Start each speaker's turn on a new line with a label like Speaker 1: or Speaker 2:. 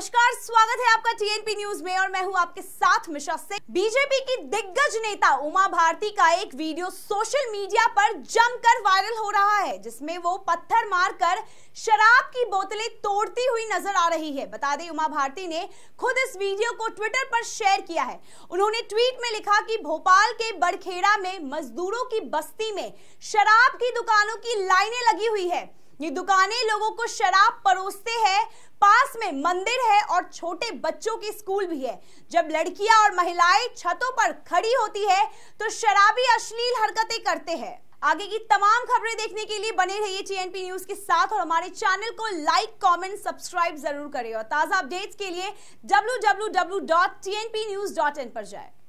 Speaker 1: नमस्कार स्वागत है आपका टीएनपी न्यूज में और मैं हूं आपके साथ मिशा से बीजेपी की दिग्गज नेता उमा भारती का एक वीडियो सोशल मीडिया पर जमकर वायरल हो रहा है जिसमें वो पत्थर मारकर शराब की बोतलें तोड़ती हुई नजर आ रही है बता दें उमा भारती ने खुद इस वीडियो को ट्विटर पर शेयर किया है उन्होंने ट्वीट में लिखा की भोपाल के बड़खेड़ा में मजदूरों की बस्ती में शराब की दुकानों की लाइने लगी हुई है ये दुकानें लोगों को शराब परोसते हैं पास में मंदिर है और छोटे बच्चों की स्कूल भी है जब लड़कियां और महिलाएं छतों पर खड़ी होती है तो शराबी अश्लील हरकतें करते हैं आगे की तमाम खबरें देखने के लिए बने रहिए टीएनपी न्यूज के साथ और हमारे चैनल को लाइक कमेंट सब्सक्राइब जरूर करें और ताजा अपडेट्स के लिए डब्ल्यू पर जाए